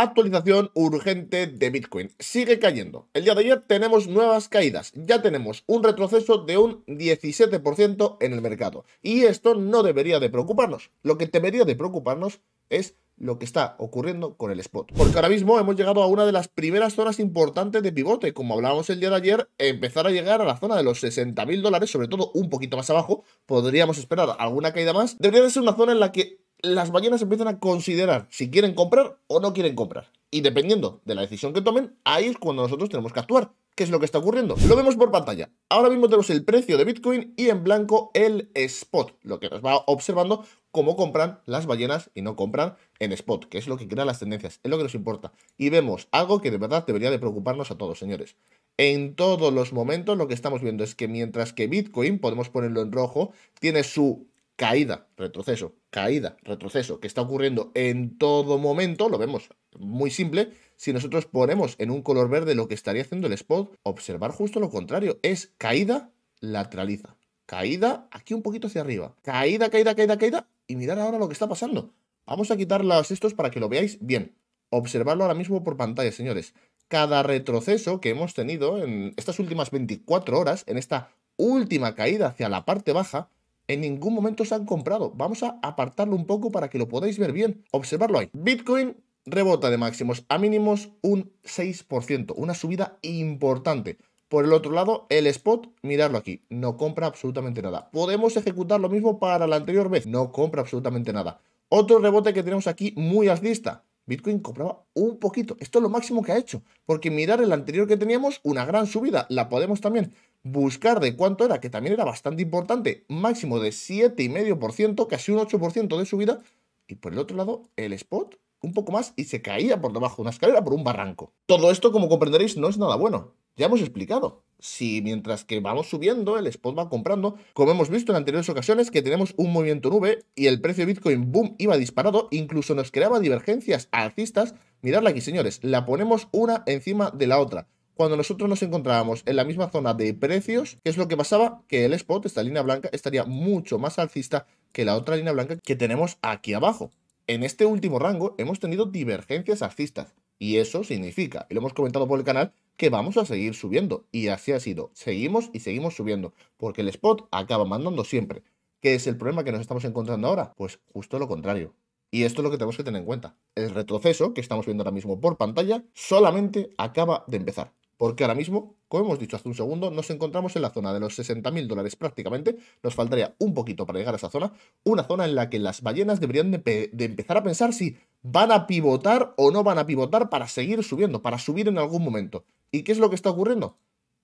Actualización urgente de Bitcoin. Sigue cayendo. El día de ayer tenemos nuevas caídas. Ya tenemos un retroceso de un 17% en el mercado. Y esto no debería de preocuparnos. Lo que debería de preocuparnos es lo que está ocurriendo con el spot. Porque ahora mismo hemos llegado a una de las primeras zonas importantes de pivote. Como hablábamos el día de ayer, empezar a llegar a la zona de los 60.000 dólares, sobre todo un poquito más abajo, podríamos esperar alguna caída más. Debería de ser una zona en la que las ballenas empiezan a considerar si quieren comprar o no quieren comprar. Y dependiendo de la decisión que tomen, ahí es cuando nosotros tenemos que actuar. ¿Qué es lo que está ocurriendo? Lo vemos por pantalla. Ahora mismo tenemos el precio de Bitcoin y en blanco el spot, lo que nos va observando cómo compran las ballenas y no compran en spot, que es lo que crea las tendencias, es lo que nos importa. Y vemos algo que de verdad debería de preocuparnos a todos, señores. En todos los momentos lo que estamos viendo es que mientras que Bitcoin, podemos ponerlo en rojo, tiene su caída, retroceso, caída, retroceso, que está ocurriendo en todo momento, lo vemos muy simple, si nosotros ponemos en un color verde lo que estaría haciendo el spot, observar justo lo contrario, es caída, lateraliza, caída, aquí un poquito hacia arriba, caída, caída, caída, caída, y mirar ahora lo que está pasando. Vamos a quitar los estos para que lo veáis bien. Observarlo ahora mismo por pantalla, señores. Cada retroceso que hemos tenido en estas últimas 24 horas, en esta última caída hacia la parte baja, en ningún momento se han comprado. Vamos a apartarlo un poco para que lo podáis ver bien. Observarlo ahí. Bitcoin rebota de máximos a mínimos un 6%, una subida importante. Por el otro lado, el spot, miradlo aquí, no compra absolutamente nada. Podemos ejecutar lo mismo para la anterior vez, no compra absolutamente nada. Otro rebote que tenemos aquí muy alcista. Bitcoin compraba un poquito. Esto es lo máximo que ha hecho. Porque mirar el anterior que teníamos, una gran subida. La podemos también buscar de cuánto era, que también era bastante importante, máximo de 7,5%, casi un 8% de subida, y por el otro lado, el spot un poco más y se caía por debajo de una escalera por un barranco. Todo esto, como comprenderéis, no es nada bueno. Ya hemos explicado. Si mientras que vamos subiendo, el spot va comprando, como hemos visto en anteriores ocasiones, que tenemos un movimiento nube y el precio de Bitcoin, boom, iba disparado, incluso nos creaba divergencias alcistas. Miradla aquí, señores, la ponemos una encima de la otra cuando nosotros nos encontrábamos en la misma zona de precios, ¿qué es lo que pasaba? Que el spot, esta línea blanca, estaría mucho más alcista que la otra línea blanca que tenemos aquí abajo. En este último rango hemos tenido divergencias alcistas y eso significa, y lo hemos comentado por el canal, que vamos a seguir subiendo y así ha sido. Seguimos y seguimos subiendo porque el spot acaba mandando siempre. ¿Qué es el problema que nos estamos encontrando ahora? Pues justo lo contrario. Y esto es lo que tenemos que tener en cuenta. El retroceso que estamos viendo ahora mismo por pantalla solamente acaba de empezar porque ahora mismo, como hemos dicho hace un segundo, nos encontramos en la zona de los 60.000 dólares prácticamente, nos faltaría un poquito para llegar a esa zona, una zona en la que las ballenas deberían de, empezar a pensar si van a pivotar o no van a pivotar para seguir subiendo, para subir en algún momento. ¿Y qué es lo que está ocurriendo?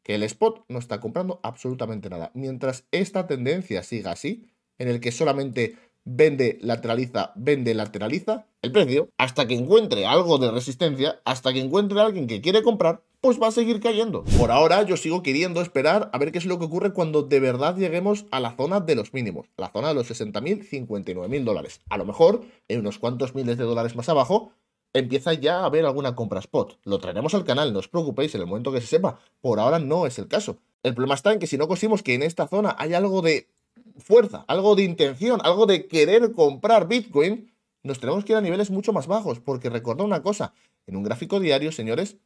Que el spot no está comprando absolutamente nada. Mientras esta tendencia siga así, en el que solamente vende, lateraliza, vende, lateraliza el precio, hasta que encuentre algo de resistencia, hasta que encuentre a alguien que quiere comprar, pues va a seguir cayendo. Por ahora yo sigo queriendo esperar a ver qué es lo que ocurre cuando de verdad lleguemos a la zona de los mínimos, la zona de los 60.000, 59.000 dólares. A lo mejor, en unos cuantos miles de dólares más abajo, empieza ya a haber alguna compra spot. Lo traeremos al canal, no os preocupéis en el momento que se sepa. Por ahora no es el caso. El problema está en que si no conseguimos que en esta zona hay algo de fuerza, algo de intención, algo de querer comprar Bitcoin, nos tenemos que ir a niveles mucho más bajos, porque recordad una cosa, en un gráfico diario, señores,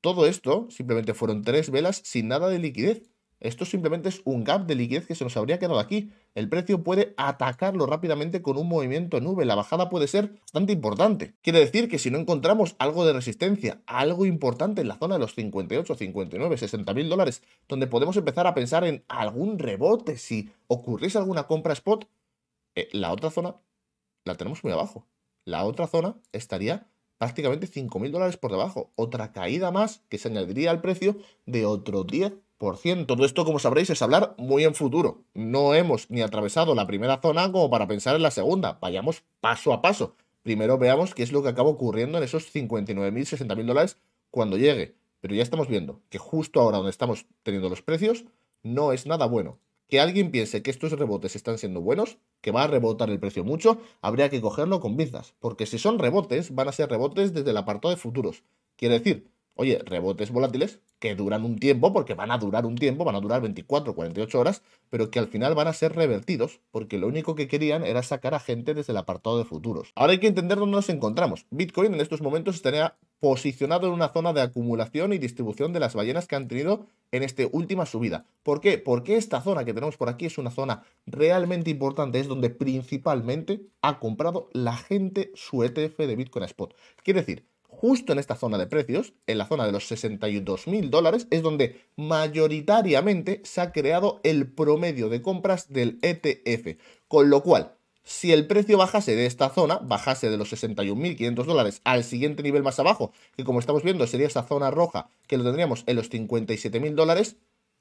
todo esto simplemente fueron tres velas sin nada de liquidez. Esto simplemente es un gap de liquidez que se nos habría quedado aquí. El precio puede atacarlo rápidamente con un movimiento nube. La bajada puede ser bastante importante. Quiere decir que si no encontramos algo de resistencia, algo importante en la zona de los 58, 59, 60 mil dólares, donde podemos empezar a pensar en algún rebote, si ocurriese alguna compra spot, eh, la otra zona la tenemos muy abajo. La otra zona estaría prácticamente 5.000 dólares por debajo. Otra caída más que se añadiría al precio de otro 10%. Todo esto, como sabréis, es hablar muy en futuro. No hemos ni atravesado la primera zona como para pensar en la segunda. Vayamos paso a paso. Primero veamos qué es lo que acaba ocurriendo en esos 59.000, 60.000 dólares cuando llegue. Pero ya estamos viendo que justo ahora donde estamos teniendo los precios no es nada bueno. Que alguien piense que estos rebotes están siendo buenos que va a rebotar el precio mucho, habría que cogerlo con vistas. porque si son rebotes, van a ser rebotes desde el apartado de futuros. Quiere decir, oye, rebotes volátiles, que duran un tiempo, porque van a durar un tiempo, van a durar 24, 48 horas, pero que al final van a ser revertidos, porque lo único que querían era sacar a gente desde el apartado de futuros. Ahora hay que entender dónde nos encontramos. Bitcoin en estos momentos estaría posicionado en una zona de acumulación y distribución de las ballenas que han tenido en esta última subida. ¿Por qué? Porque esta zona que tenemos por aquí es una zona realmente importante, es donde principalmente ha comprado la gente su ETF de Bitcoin Spot. Quiere decir, justo en esta zona de precios, en la zona de los 62 mil dólares, es donde mayoritariamente se ha creado el promedio de compras del ETF. Con lo cual, si el precio bajase de esta zona, bajase de los 61.500 dólares al siguiente nivel más abajo, que como estamos viendo sería esa zona roja, que lo tendríamos en los 57.000 dólares,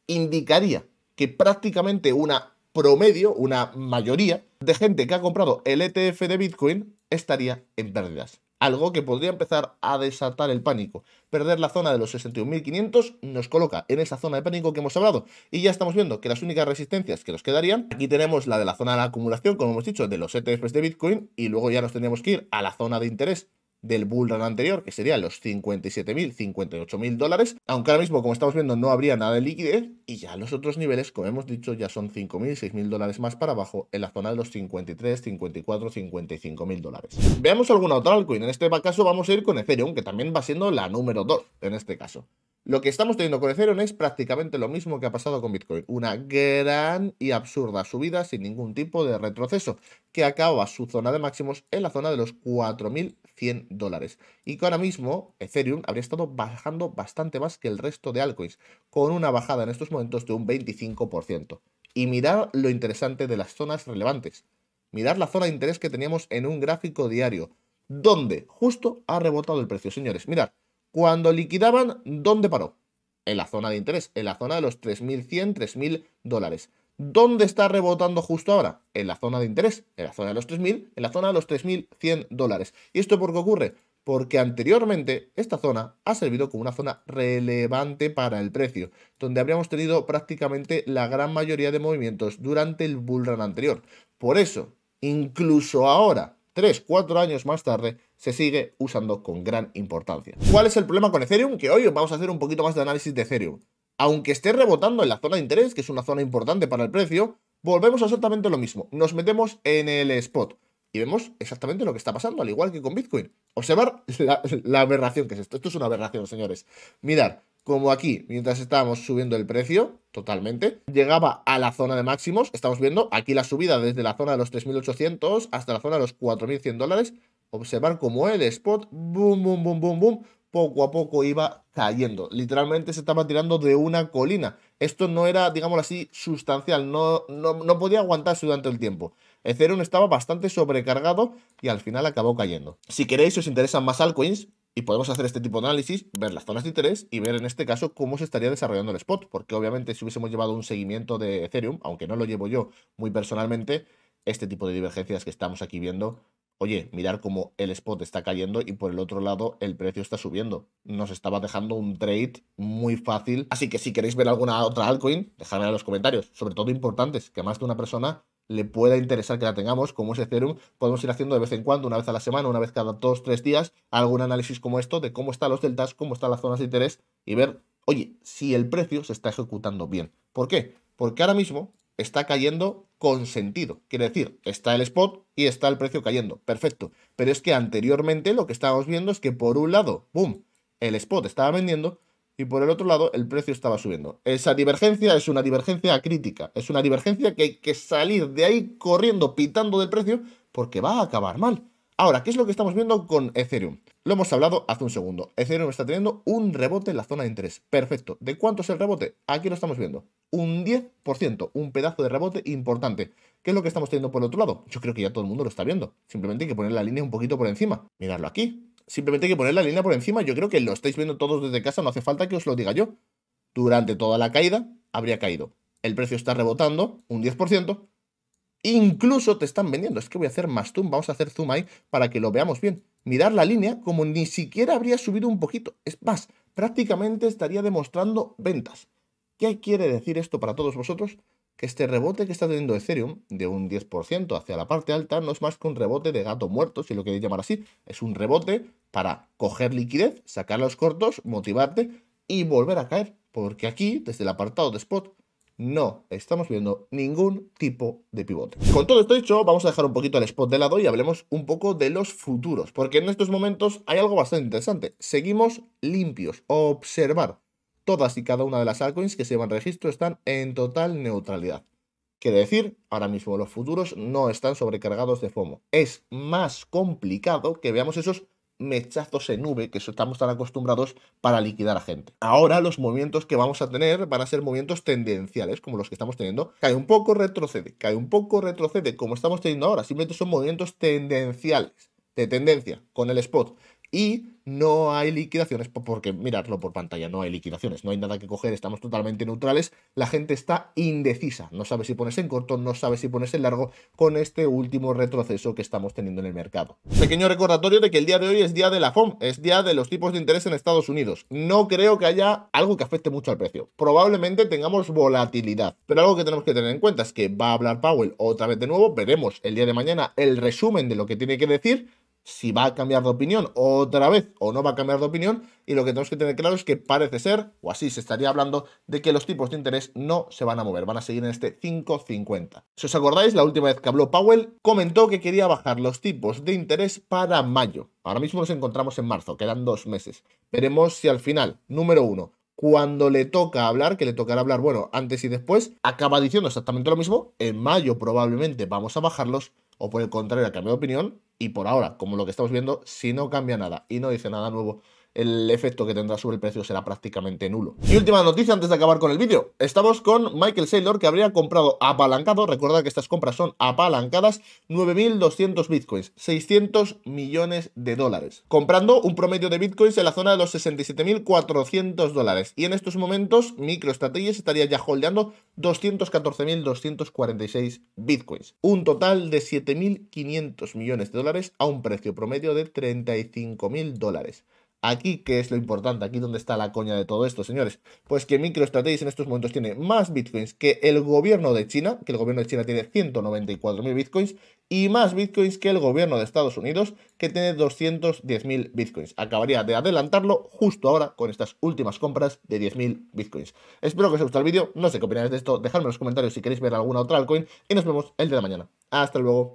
indicaría que prácticamente una promedio, una mayoría de gente que ha comprado el ETF de Bitcoin estaría en pérdidas algo que podría empezar a desatar el pánico. Perder la zona de los 61.500 nos coloca en esa zona de pánico que hemos hablado y ya estamos viendo que las únicas resistencias que nos quedarían, aquí tenemos la de la zona de acumulación, como hemos dicho, de los ETFs de Bitcoin y luego ya nos tendríamos que ir a la zona de interés del bull run anterior, que serían los 57.000, 58.000 dólares, aunque ahora mismo, como estamos viendo, no habría nada de liquidez y ya los otros niveles, como hemos dicho, ya son 5.000, 6.000 dólares más para abajo en la zona de los 53, 54, 55.000 dólares. Veamos alguna otra altcoin, en este caso vamos a ir con Ethereum, que también va siendo la número 2 en este caso. Lo que estamos teniendo con Ethereum es prácticamente lo mismo que ha pasado con Bitcoin. Una gran y absurda subida sin ningún tipo de retroceso, que acaba su zona de máximos en la zona de los 4.000 100 dólares. Y que ahora mismo Ethereum habría estado bajando bastante más que el resto de altcoins, con una bajada en estos momentos de un 25%. Y mirad lo interesante de las zonas relevantes. Mirad la zona de interés que teníamos en un gráfico diario, donde justo ha rebotado el precio, señores. Mirad, cuando liquidaban, ¿dónde paró? En la zona de interés, en la zona de los 3.100, 3.000 dólares. ¿Dónde está rebotando justo ahora? En la zona de interés, en la zona de los 3.000, en la zona de los 3.100 dólares. ¿Y esto por qué ocurre? Porque anteriormente esta zona ha servido como una zona relevante para el precio, donde habríamos tenido prácticamente la gran mayoría de movimientos durante el bull anterior. Por eso, incluso ahora, 3, 4 años más tarde, se sigue usando con gran importancia. ¿Cuál es el problema con Ethereum? Que hoy vamos a hacer un poquito más de análisis de Ethereum aunque esté rebotando en la zona de interés, que es una zona importante para el precio, volvemos a exactamente lo mismo. Nos metemos en el spot y vemos exactamente lo que está pasando, al igual que con Bitcoin. Observar la, aberración que es esto. Esto es una aberración, señores. Mirad, como aquí, mientras estábamos subiendo el precio, totalmente, llegaba a la zona de máximos, estamos viendo aquí la subida desde la zona de los 3.800 hasta la zona de los 4.100 dólares, observar cómo el spot, boom, boom, boom, boom, boom, poco a poco iba cayendo. Literalmente se estaba tirando de una colina. Esto no era, digámoslo así, sustancial, no, no, podía aguantarse durante el tiempo. Ethereum estaba bastante sobrecargado y al final acabó cayendo. Si queréis, os interesan más altcoins y podemos hacer este tipo de análisis, ver las zonas de interés y ver en este caso cómo se estaría desarrollando el spot, porque obviamente si hubiésemos llevado un seguimiento de Ethereum, aunque no lo llevo yo muy personalmente, este tipo de divergencias que estamos aquí viendo oye, mirar cómo el spot está cayendo y por el otro lado el precio está subiendo. Nos estaba dejando un trade muy fácil. Así que si queréis ver alguna otra altcoin, dejadme en los comentarios, sobre todo importantes, que más de una persona le pueda interesar que la tengamos, como ese Ethereum, podemos ir haciendo de vez en cuando, una vez a la semana, una vez cada dos, tres días, algún análisis como esto de cómo están los deltas, cómo están las zonas de interés y ver, oye, si el precio se está ejecutando bien. ¿Por qué? Porque ahora mismo está cayendo con sentido. Quiere decir, está el spot y está el precio cayendo. Perfecto. Pero es que anteriormente lo que estábamos viendo es que por un lado, boom, el spot estaba vendiendo y por el otro lado el precio estaba subiendo. Esa divergencia es una divergencia crítica. Es una divergencia que hay que salir de ahí corriendo, pitando del precio, porque va a acabar mal. Ahora, ¿qué es lo que estamos viendo con Ethereum? Lo hemos hablado hace un segundo. Ethereum está teniendo un rebote en la zona de interés. Perfecto. ¿De cuánto es el rebote? Aquí lo estamos viendo un 10%, un pedazo de rebote importante. ¿Qué es lo que estamos teniendo por el otro lado? Yo creo que ya todo el mundo lo está viendo. Simplemente hay que poner la línea un poquito por encima. Miradlo aquí. Simplemente hay que poner la línea por encima. Yo creo que lo estáis viendo todos desde casa, no hace falta que os lo diga yo. Durante toda la caída habría caído. El precio está rebotando un 10%. Incluso te están vendiendo. Es que voy a hacer más zoom, vamos a hacer zoom ahí para que lo veamos bien. Mirar la línea como ni siquiera habría subido un poquito. Es más, prácticamente estaría demostrando ventas. ¿Qué quiere decir esto para todos vosotros? Que este rebote que está teniendo Ethereum de un 10% hacia la parte alta no es más que un rebote de gato muerto, si lo queréis llamar así. Es un rebote para coger liquidez, sacar los cortos, motivarte y volver a caer. Porque aquí, desde el apartado de spot, no estamos viendo ningún tipo de pivote. Con todo esto dicho, vamos a dejar un poquito el spot de lado y hablemos un poco de los futuros, porque en estos momentos hay algo bastante interesante. Seguimos limpios, observar todas y cada una de las altcoins que se llevan registro están en total neutralidad. Quiere decir, ahora mismo los futuros no están sobrecargados de FOMO. Es más complicado que veamos esos mechazos en nube que estamos tan acostumbrados para liquidar a gente. Ahora los movimientos que vamos a tener van a ser movimientos tendenciales, como los que estamos teniendo. Cae un poco, retrocede, cae un poco, retrocede, como estamos teniendo ahora. Simplemente son movimientos tendenciales, de tendencia, con el spot y no hay liquidaciones, porque mirarlo por pantalla, no hay liquidaciones, no hay nada que coger, estamos totalmente neutrales, la gente está indecisa, no sabe si pones en corto, no sabe si pones en largo con este último retroceso que estamos teniendo en el mercado. Pequeño recordatorio de que el día de hoy es día de la FOM, es día de los tipos de interés en Estados Unidos. No creo que haya algo que afecte mucho al precio. Probablemente tengamos volatilidad, pero algo que tenemos que tener en cuenta es que va a hablar Powell otra vez de nuevo, veremos el día de mañana el resumen de lo que tiene que decir, si va a cambiar de opinión otra vez o no va a cambiar de opinión. Y lo que tenemos que tener claro es que parece ser, o así se estaría hablando, de que los tipos de interés no se van a mover, van a seguir en este 5,50. Si os acordáis, la última vez que habló Powell, comentó que quería bajar los tipos de interés para mayo. Ahora mismo nos encontramos en marzo, quedan dos meses. Veremos si al final, número uno, cuando le toca hablar, que le tocará hablar, bueno, antes y después, acaba diciendo exactamente lo mismo. En mayo probablemente vamos a bajarlos o por el contrario ha cambiado de opinión y por ahora, como lo que estamos viendo, si no cambia nada y no dice nada nuevo el efecto que tendrá sobre el precio será prácticamente nulo. Y última noticia antes de acabar con el vídeo. Estamos con Michael Saylor que habría comprado apalancado, recordad que estas compras son apalancadas, 9.200 bitcoins, 600 millones de dólares. Comprando un promedio de bitcoins en la zona de los 67.400 dólares. Y en estos momentos MicroStrategy estaría ya holdeando 214.246 bitcoins. Un total de 7.500 millones de dólares a un precio promedio de 35.000 dólares. Aquí, que es lo importante, aquí donde está la coña de todo esto, señores. Pues que MicroStrategy en estos momentos tiene más bitcoins que el gobierno de China, que el gobierno de China tiene 194.000 bitcoins, y más bitcoins que el gobierno de Estados Unidos, que tiene 210.000 bitcoins. Acabaría de adelantarlo justo ahora con estas últimas compras de 10.000 bitcoins. Espero que os haya gustado el vídeo, no sé qué opináis de esto, dejadme en los comentarios si queréis ver alguna otra altcoin, y nos vemos el día de la mañana. Hasta luego.